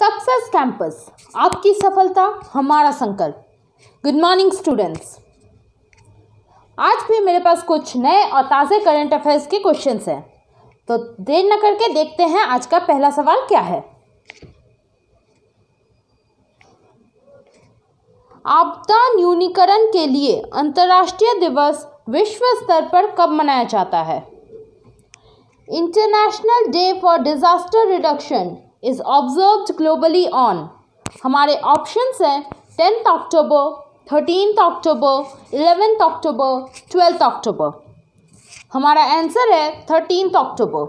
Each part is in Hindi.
सक्सेस कैंपस आपकी सफलता हमारा संकल्प गुड मॉर्निंग स्टूडेंट्स आज भी मेरे पास कुछ नए और ताज़े करंट अफेयर्स के क्वेश्चंस हैं तो देर न करके देखते हैं आज का पहला सवाल क्या है आपदा न्यूनीकरण के लिए अंतर्राष्ट्रीय दिवस विश्व स्तर पर कब मनाया जाता है international day for disaster reduction is observed globally on हमारे ऑप्शंस हैं tenth October thirteen October eleventh October twelfth October हमारा आंसर है थर्टीन अक्टूबर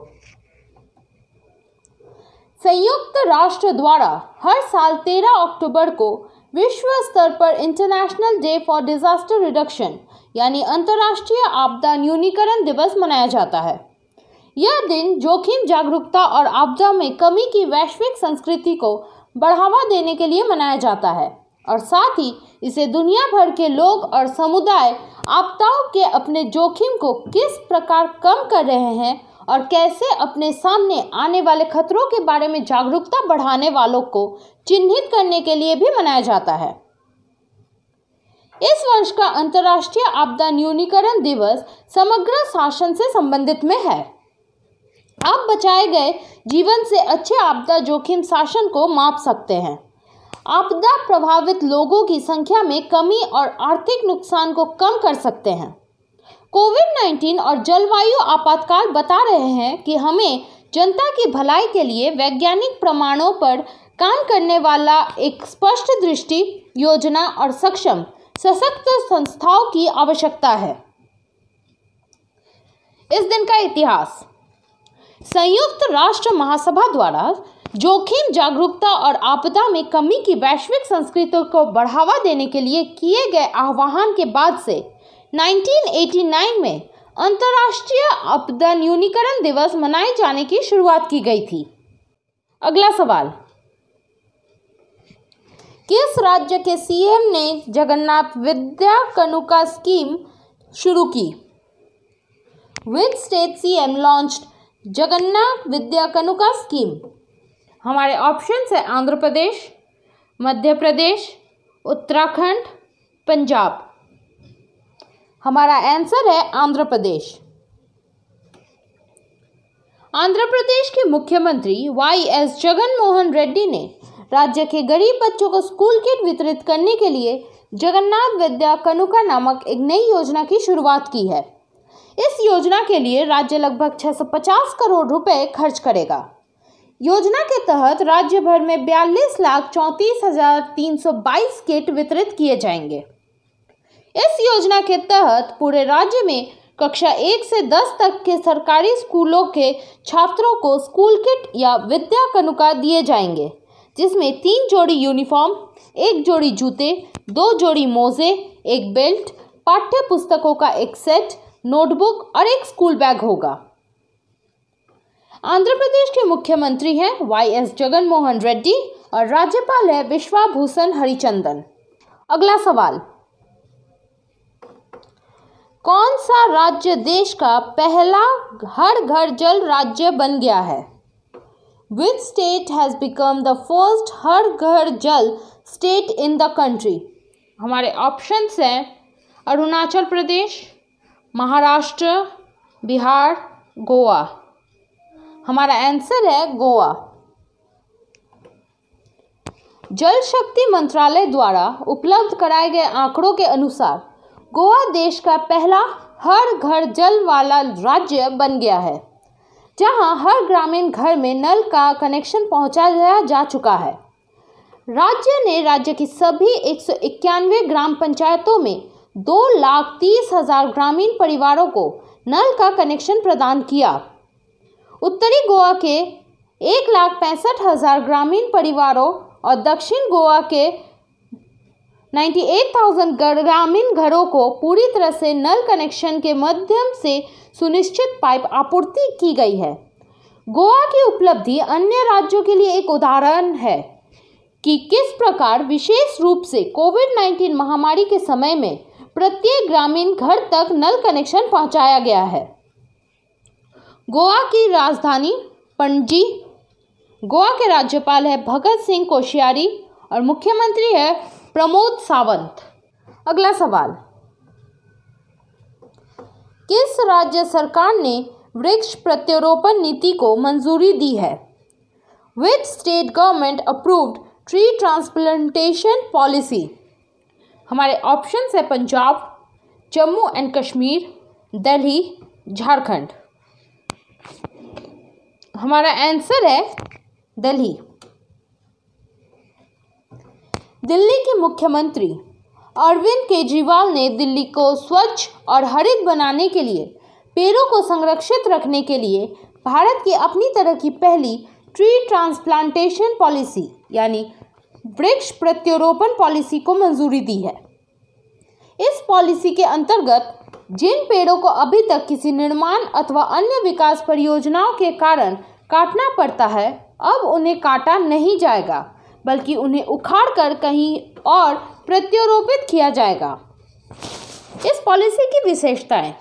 संयुक्त राष्ट्र द्वारा हर साल तेरह अक्टूबर को विश्व स्तर पर international day for disaster reduction यानी अंतर्राष्ट्रीय आपदा न्यूनीकरण दिवस मनाया जाता है यह दिन जोखिम जागरूकता और आपदा में कमी की वैश्विक संस्कृति को बढ़ावा देने के लिए मनाया जाता है और साथ ही इसे दुनिया भर के लोग और समुदाय आपदाओं के अपने जोखिम को किस प्रकार कम कर रहे हैं और कैसे अपने सामने आने वाले खतरों के बारे में जागरूकता बढ़ाने वालों को चिन्हित करने के लिए भी मनाया जाता है इस वर्ष का अंतर्राष्ट्रीय आपदा न्यूनीकरण दिवस समग्र शासन से संबंधित में है आप बचाए गए जीवन से अच्छे आपदा जोखिम शासन को माप सकते हैं आपदा प्रभावित लोगों की संख्या में कमी और आर्थिक नुकसान को कम कर सकते हैं कोविड 19 और जलवायु आपातकाल बता रहे हैं कि हमें जनता की भलाई के लिए वैज्ञानिक प्रमाणों पर काम करने वाला एक स्पष्ट दृष्टि योजना और सक्षम सशक्त संस्थाओं की आवश्यकता है इस दिन का इतिहास संयुक्त राष्ट्र महासभा द्वारा जोखिम जागरूकता और आपदा में कमी की वैश्विक संस्कृति को बढ़ावा देने के लिए किए गए आह्वान के बाद से 1989 में अंतर्राष्ट्रीय आपदा न्यूनीकरण दिवस मनाए जाने की शुरुआत की गई थी अगला सवाल किस राज्य के सीएम ने जगन्नाथ विद्या कनुका स्कीम शुरू की which state CM launched Jagannath Vidya Kanuka scheme हमारे ऑप्शन है आंध्र प्रदेश मध्य प्रदेश उत्तराखंड पंजाब हमारा आंसर है आंध्र प्रदेश आंध्र प्रदेश के मुख्यमंत्री वाई एस जगन मोहन रेड्डी ने राज्य के गरीब बच्चों को स्कूल किट वितरित करने के लिए जगन्नाथ विद्या कनुका नामक एक नई योजना की शुरुआत की है इस योजना के लिए राज्य लगभग 650 करोड़ रुपए खर्च करेगा योजना के तहत राज्य भर में बयालीस लाख चौंतीस हजार तीन सौ बाईस किट वितरित किए जाएंगे इस योजना के तहत पूरे राज्य में कक्षा एक से दस तक के सरकारी स्कूलों के छात्रों को स्कूल किट या विद्या कनुका दिए जाएंगे जिसमें तीन जोड़ी यूनिफॉर्म एक जोड़ी जूते दो जोड़ी मोज़े एक बेल्ट पाठ्य पुस्तकों का एक सेट नोटबुक और एक स्कूल बैग होगा आंध्र प्रदेश के मुख्यमंत्री हैं वाई एस जगन मोहन रेड्डी और राज्यपाल है विश्वाभूषण हरिचंदन अगला सवाल कौन सा राज्य देश का पहला हर घर जल राज्य बन गया है which state has become the first Har Ghar Jal state in the country हमारे ऑप्शंस हैं अरुणाचल प्रदेश महाराष्ट्र बिहार गोवा हमारा आंसर है गोवा जल शक्ति मंत्रालय द्वारा उपलब्ध कराए गए आंकड़ों के अनुसार गोवा देश का पहला हर घर जल वाला राज्य बन गया है जहां हर ग्रामीण घर में नल का कनेक्शन पहुंचाया जा चुका है राज्य ने राज्य की सभी एक ग्राम पंचायतों में दो लाख तीस हजार ग्रामीण परिवारों को नल का कनेक्शन प्रदान किया उत्तरी गोवा के एक लाख पैंसठ हजार ग्रामीण परिवारों और दक्षिण गोवा के नाइन्टी एट थाउजेंड ग्रामीण घरों को पूरी तरह से नल कनेक्शन के माध्यम से सुनिश्चित पाइप आपूर्ति की गई है गोवा की उपलब्धि अन्य राज्यों के लिए एक उदाहरण है कि किस प्रकार विशेष रूप से कोविड नाइन्टीन महामारी के समय में प्रत्येक ग्रामीण घर तक नल कनेक्शन पहुंचाया गया है गोवा की राजधानी पणजी गोवा के राज्यपाल है भगत सिंह कोश्यारी और मुख्यमंत्री है प्रमोद सावंत अगला सवाल किस राज्य सरकार ने वृक्ष प्रत्यारोपण नीति को मंजूरी दी है which state government approved tree transplantation policy हमारे ऑप्शन है पंजाब जम्मू एंड कश्मीर दिल्ली झारखंड हमारा आंसर है दिल्ली दिल्ली के मुख्यमंत्री अरविंद केजरीवाल ने दिल्ली को स्वच्छ और हरित बनाने के लिए पेड़ों को संरक्षित रखने के लिए भारत की अपनी तरह की पहली ट्री ट्रांसप्लांटेशन पॉलिसी यानी वृक्ष प्रत्यारोपण पॉलिसी को मंजूरी दी है इस पॉलिसी के अंतर्गत जिन पेड़ों को अभी तक किसी निर्माण अथवा अन्य विकास परियोजनाओं के कारण काटना पड़ता है अब उन्हें काटा नहीं जाएगा बल्कि उन्हें उखाड़ कर कहीं और प्रत्यारोपित किया जाएगा इस पॉलिसी की विशेषताएं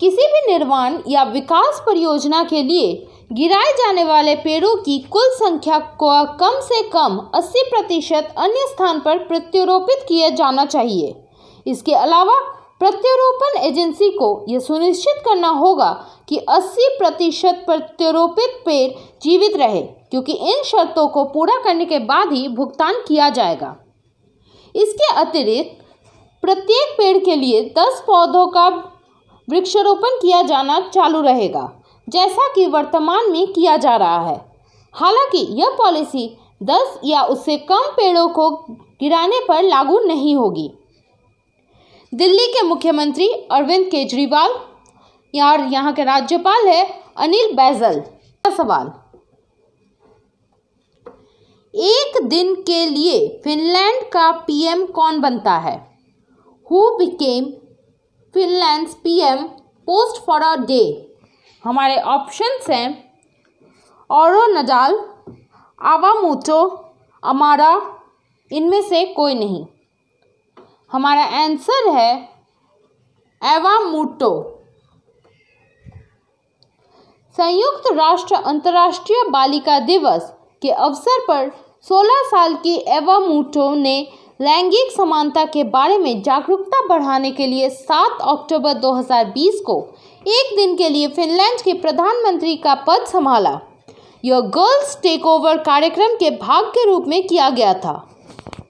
किसी भी निर्माण या विकास परियोजना के लिए गिराए जाने वाले पेड़ों की कुल संख्या को कम से कम 80 प्रतिशत अन्य स्थान पर प्रत्यारोपित किया जाना चाहिए इसके अलावा प्रत्यारोपण एजेंसी को यह सुनिश्चित करना होगा कि 80 प्रतिशत प्रत्यारोपित पेड़ जीवित रहे क्योंकि इन शर्तों को पूरा करने के बाद ही भुगतान किया जाएगा इसके अतिरिक्त प्रत्येक पेड़ के लिए 10 पौधों का वृक्षारोपण किया जाना चालू रहेगा जैसा कि वर्तमान में किया जा रहा है हालांकि यह पॉलिसी दस या उससे कम पेड़ों को गिराने पर लागू नहीं होगी दिल्ली के मुख्यमंत्री अरविंद केजरीवाल और यहाँ के राज्यपाल है अनिल बैजल सवाल एक दिन के लिए फिनलैंड का पीएम कौन बनता है who became Finland PM post for a day हमारे ऑप्शंस हैं और नजाल आवामूटो अमारा इनमें से कोई नहीं हमारा आंसर है एवामूटो संयुक्त राष्ट्र अंतर्राष्ट्रीय बालिका दिवस के अवसर पर 16 साल की एवामूटो ने लैंगिक समानता के बारे में जागरूकता बढ़ाने के लिए 7 अक्टूबर 2020 को एक दिन के लिए फिनलैंड के प्रधानमंत्री का पद संभाला यह गर्ल्स टेक ओवर कार्यक्रम के भाग के रूप में किया गया था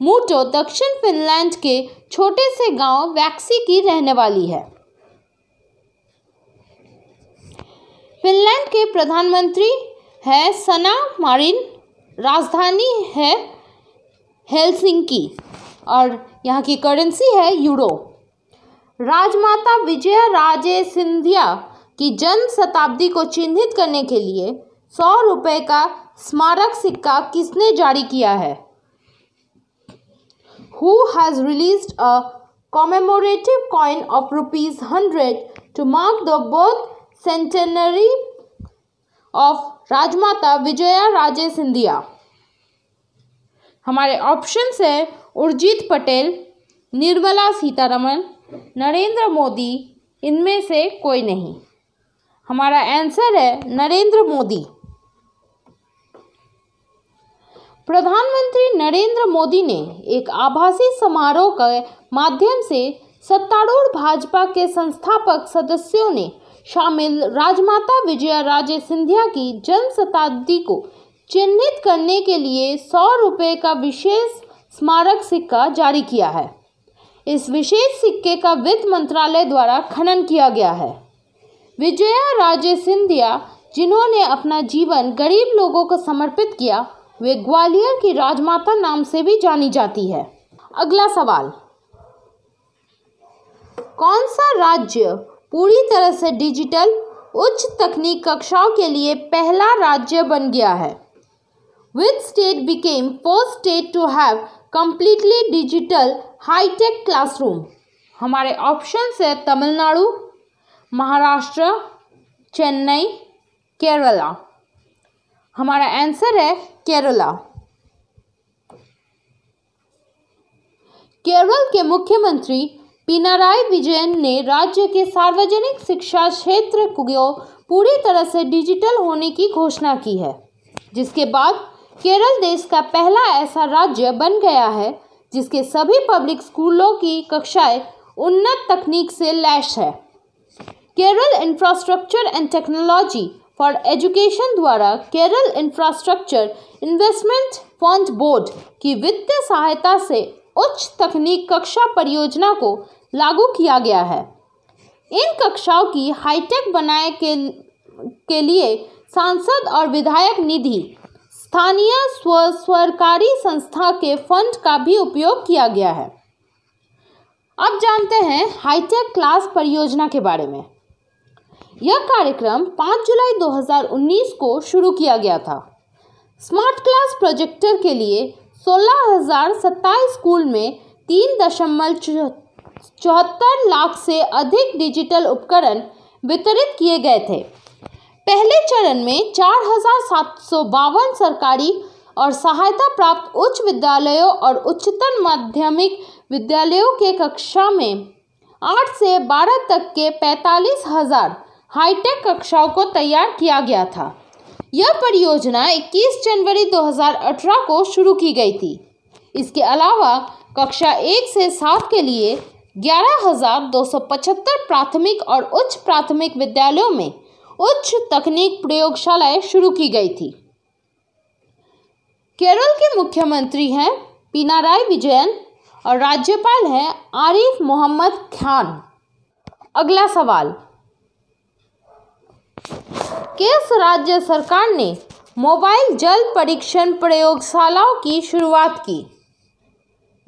मूटो दक्षिण फिनलैंड के छोटे से गांव वैक्सी की रहने वाली है फिनलैंड के प्रधानमंत्री है सना मारिन राजधानी है हेलसिंकी और यहाँ की करेंसी है यूरो राजमाता विजय राजे सिंधिया की जन्म शताब्दी को चिन्हित करने के लिए सौ रुपये का स्मारक सिक्का किसने जारी किया है who has release a commemorative coin of rupees hundred to mark the birth centenary of Rajmata Vijaya Raje Scindia हमारे ऑप्शंस हैं उर्जित पटेल निर्मला सीतारमन नरेंद्र मोदी इनमें से कोई नहीं हमारा आंसर है नरेंद्र मोदी प्रधानमंत्री नरेंद्र मोदी ने एक आभासी समारोह के माध्यम से सत्तारूढ़ भाजपा के संस्थापक सदस्यों ने शामिल राजमाता विजया राजे सिंधिया की जन्म शताब्दी को चिन्हित करने के लिए सौ रुपये का विशेष स्मारक सिक्का जारी किया है इस विशेष सिक्के का वित्त मंत्रालय द्वारा खनन किया गया है विजया राजे सिंधिया जिन्होंने अपना जीवन गरीब लोगों को समर्पित किया वे ग्वालियर की राजमाता नाम से भी जानी जाती है अगला सवाल कौन सा राज्य पूरी तरह से डिजिटल उच्च तकनीक कक्षाओं के लिए पहला राज्य बन गया है which state became first state to have completely digital high-tech classroom? हमारे ऑप्शन है तमिलनाडु महाराष्ट्र चेन्नई केरला हमारा आंसर है केरला केरल के मुख्यमंत्री पिनाराय विजयन ने राज्य के सार्वजनिक शिक्षा क्षेत्र को पूरी तरह से डिजिटल होने की घोषणा की है जिसके बाद केरल देश का पहला ऐसा राज्य बन गया है जिसके सभी पब्लिक स्कूलों की कक्षाएं उन्नत तकनीक से लैस है Kerala infrastructure and technology for education द्वारा Kerala infrastructure investment fund board की वित्तीय सहायता से उच्च तकनीक कक्षा परियोजना को लागू किया गया है इन कक्षाओं की हाईटेक बनाए के, के लिए सांसद और विधायक निधि स्थानीय स्व सरकारी संस्था के फंड का भी उपयोग किया गया है अब जानते हैं हाईटेक क्लास परियोजना के बारे में यह कार्यक्रम 5 जुलाई 2019 को शुरू किया गया था स्मार्ट क्लास प्रोजेक्टर के लिए सोलह हजार स्कूल में तीन दशमलव चौहत्तर लाख से अधिक डिजिटल उपकरण वितरित किए गए थे पहले चरण में चार सरकारी और सहायता प्राप्त उच्च विद्यालयों और उच्चतर माध्यमिक विद्यालयों के कक्षा में आठ से बारह तक के पैंतालीस हजार हाईटेक कक्षाओं को तैयार किया गया था यह परियोजना 21 जनवरी 2018 को शुरू की गई थी इसके अलावा कक्षा एक से सात के लिए ग्यारह हज़ार दो सौ पचहत्तर प्राथमिक और उच्च प्राथमिक विद्यालयों में उच्च तकनीक प्रयोगशालाएं शुरू की गई थी केरल के मुख्यमंत्री हैं पिनाराय विजयन और राज्यपाल हैं आरिफ मोहम्मद खान अगला सवाल किस राज्य सरकार ने मोबाइल जल परीक्षण प्रयोगशालाओं की शुरुआत की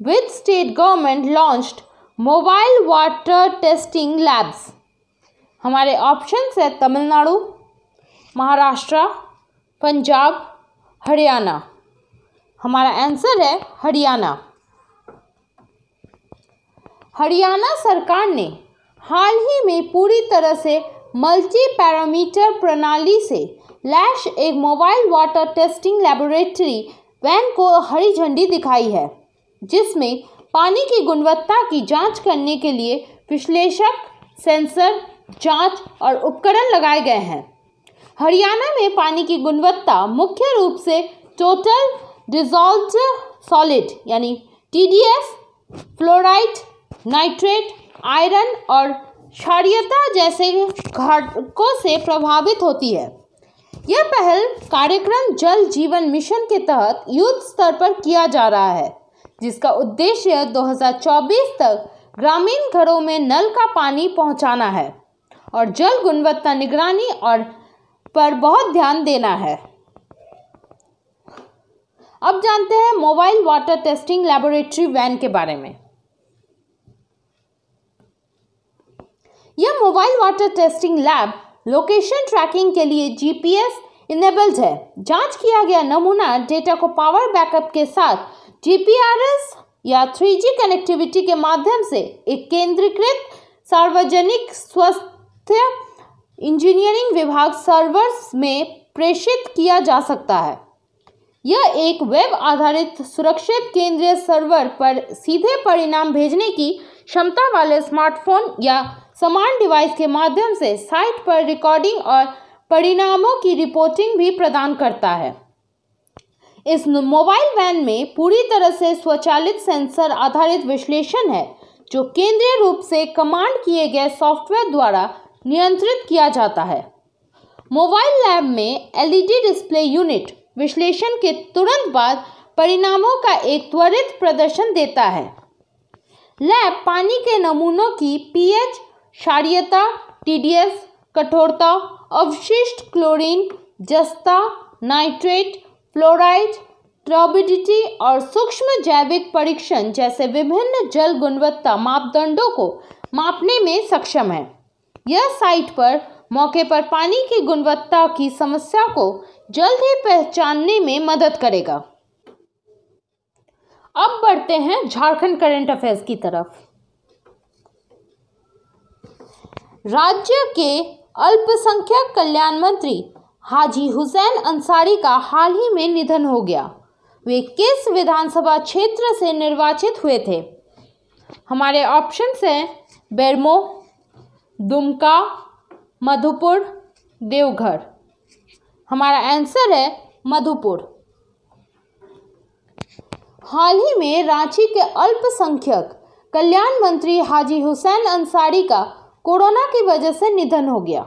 which state government launched mobile water testing labs हमारे ऑप्शंस है तमिलनाडु महाराष्ट्र पंजाब हरियाणा हमारा आंसर है हरियाणा हरियाणा सरकार ने हाल ही में पूरी तरह से मल्टी पैरामीटर प्रणाली से लैश एक mobile water testing laboratory van को हरी झंडी दिखाई है जिसमें पानी की गुणवत्ता की जांच करने के लिए विश्लेषक सेंसर जांच और उपकरण लगाए गए हैं हरियाणा में पानी की गुणवत्ता मुख्य रूप से टोटल डिजॉल्व सॉलिड यानी टीडीएस, फ्लोराइड नाइट्रेट आयरन और क्षारियता जैसे घटकों से प्रभावित होती है यह पहल कार्यक्रम जल जीवन मिशन के तहत युद्ध स्तर पर किया जा रहा है जिसका उद्देश्य 2024 तक ग्रामीण घरों में नल का पानी पहुंचाना है और जल गुणवत्ता निगरानी और पर बहुत ध्यान देना है अब जानते हैं mobile water testing laboratory van के बारे में यह mobile water testing lab location tracking के लिए जीपीएस इनेबल्ड है जांच किया गया नमूना डेटा को पावर बैकअप के साथ जीपीआरएस या 3G कनेक्टिविटी के माध्यम से एक केंद्रीकृत सार्वजनिक स्वस्थ थे इंजीनियरिंग विभाग सर्वर्स में प्रेषित किया जा सकता है यह एक वेब आधारित सुरक्षित केंद्रीय सर्वर पर सीधे परिणाम भेजने की क्षमता वाले स्मार्टफोन या समान डिवाइस के माध्यम से साइट पर रिकॉर्डिंग और परिणामों की रिपोर्टिंग भी प्रदान करता है इस मोबाइल वैन में पूरी तरह से स्वचालित सेंसर आधारित विश्लेषण है जो केंद्रीय रूप से कमांड किए गए सॉफ्टवेयर द्वारा नियंत्रित किया जाता है मोबाइल लैब में एलईडी डिस्प्ले यूनिट विश्लेषण के तुरंत बाद परिणामों का एक त्वरित प्रदर्शन देता है लैब पानी के नमूनों की पीएच क्षारियता टीडीएस कठोरता अवशिष्ट क्लोरीन जस्ता नाइट्रेट फ्लोराइड ट्रॉबिडिटी और सूक्ष्म जैविक परीक्षण जैसे विभिन्न जल गुणवत्ता मापदंडों को मापने में सक्षम है यह साइट पर मौके पर पानी की गुणवत्ता की समस्या को जल्द ही पहचानने में मदद करेगा अब बढ़ते हैं झारखंड करंट अफेयर्स की तरफ राज्य के अल्पसंख्यक कल्याण मंत्री हाजी हुसैन अंसारी का हाल ही में निधन हो गया वे किस विधानसभा क्षेत्र से निर्वाचित हुए थे हमारे ऑप्शन हैं बेरमो दुमका मधुपुर देवघर हमारा आंसर है मधुपुर हाल ही में रांची के अल्पसंख्यक कल्याण मंत्री हाजी हुसैन अंसारी का कोरोना की वजह से निधन हो गया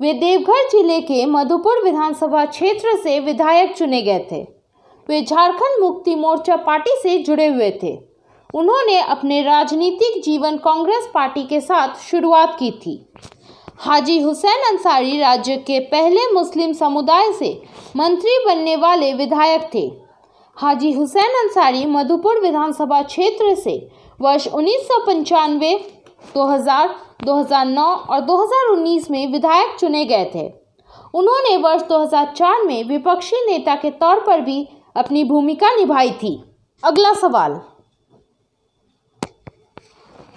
वे देवघर जिले के मधुपुर विधानसभा क्षेत्र से विधायक चुने गए थे वे झारखंड मुक्ति मोर्चा पार्टी से जुड़े हुए थे उन्होंने अपने राजनीतिक जीवन कांग्रेस पार्टी के साथ शुरुआत की थी हाजी हुसैन अंसारी राज्य के पहले मुस्लिम समुदाय से मंत्री बनने वाले विधायक थे हाजी हुसैन अंसारी मधुपुर विधानसभा क्षेत्र से वर्ष उन्नीस सौ पंचानवे हज़ार नौ और 2019 में विधायक चुने गए थे उन्होंने वर्ष 2004 में विपक्षी नेता के तौर पर भी अपनी भूमिका निभाई थी अगला सवाल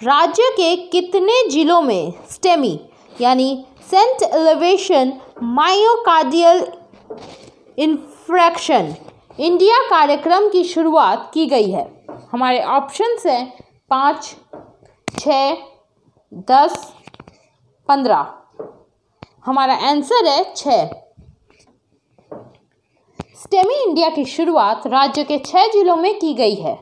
राज्य के कितने जिलों में स्टेमी यानी ST elevation myocardial infarction India कार्यक्रम की शुरुआत की गई है हमारे ऑप्शंस हैं पाँच छ दस पंद्रह हमारा आंसर है छ स्टेमी इंडिया की शुरुआत राज्य के छः जिलों में की गई है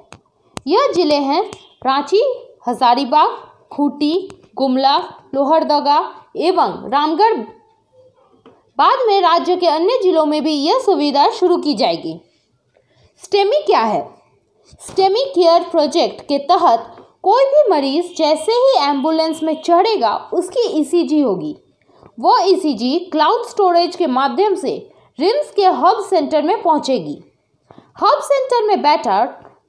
यह जिले हैं रांची हजारीबाग खूंटी गुमला लोहरदगा एवं रामगढ़ बाद में राज्य के अन्य जिलों में भी यह सुविधा शुरू की जाएगी स्टेमी क्या है स्टेमी केयर प्रोजेक्ट के तहत कोई भी मरीज जैसे ही एम्बुलेंस में चढ़ेगा उसकी ईसीजी e होगी वो ईसीजी e क्लाउड स्टोरेज के माध्यम से रिम्स के हब सेंटर में पहुंचेगी हब सेंटर में बैठा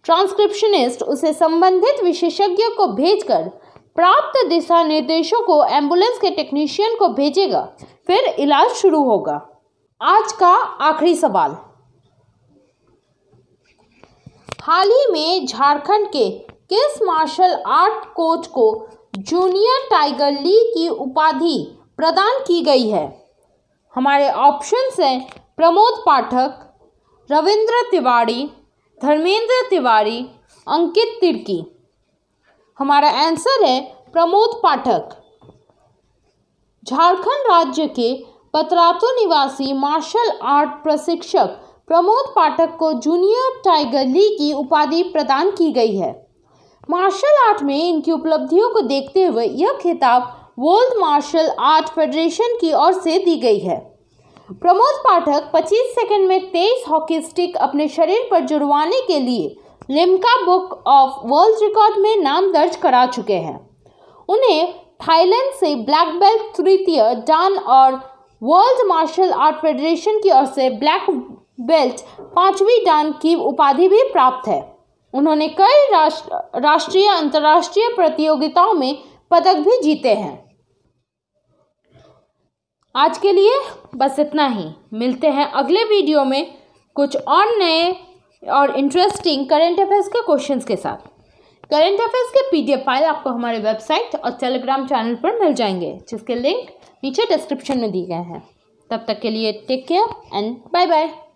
ट्रांसक्रिप्शनिस्ट उसे संबंधित विशेषज्ञ को भेजकर प्राप्त दिशा निर्देशों को एम्बुलेंस के टेक्नीशियन को भेजेगा फिर इलाज शुरू होगा आज का आखिरी सवाल हाल ही में झारखंड के किस मार्शल आर्ट कोच को जूनियर टाइगर लीग की उपाधि प्रदान की गई है हमारे ऑप्शंस हैं प्रमोद पाठक रविंद्र तिवाड़ी धर्मेंद्र तिवारी अंकित तिर्की हमारा आंसर है प्रमोद पाठक झारखंड राज्य के पतरातु निवासी मार्शल आर्ट प्रशिक्षक प्रमोद पाठक को जूनियर टाइगर ली की उपाधि प्रदान की गई है मार्शल आर्ट में इनकी उपलब्धियों को देखते हुए यह खिताब वर्ल्ड मार्शल आर्ट फेडरेशन की ओर से दी गई है प्रमोद पाठक 25 सेकंड में तेईस हॉकी स्टिक अपने शरीर पर जुड़वाने के लिए Limca book of world record में नाम दर्ज करा चुके हैं उन्हें थाईलैंड से ब्लैक बेल्ट तृतीय डान और वर्ल्ड मार्शल आर्ट फेडरेशन की ओर से ब्लैक बेल्ट पांचवी डान की उपाधि भी प्राप्त है उन्होंने कई राष्ट्रीय अंतर्राष्ट्रीय प्रतियोगिताओं में पदक भी जीते हैं आज के लिए बस इतना ही मिलते हैं अगले वीडियो में कुछ और नए और इंटरेस्टिंग करंट अफेयर्स के क्वेश्चंस के साथ करेंट अफेयर्स के पीडीएफ फाइल आपको हमारे वेबसाइट और टेलीग्राम चैनल पर मिल जाएंगे जिसके लिंक नीचे डिस्क्रिप्शन में दिए गए हैं तब तक के लिए take care and bye bye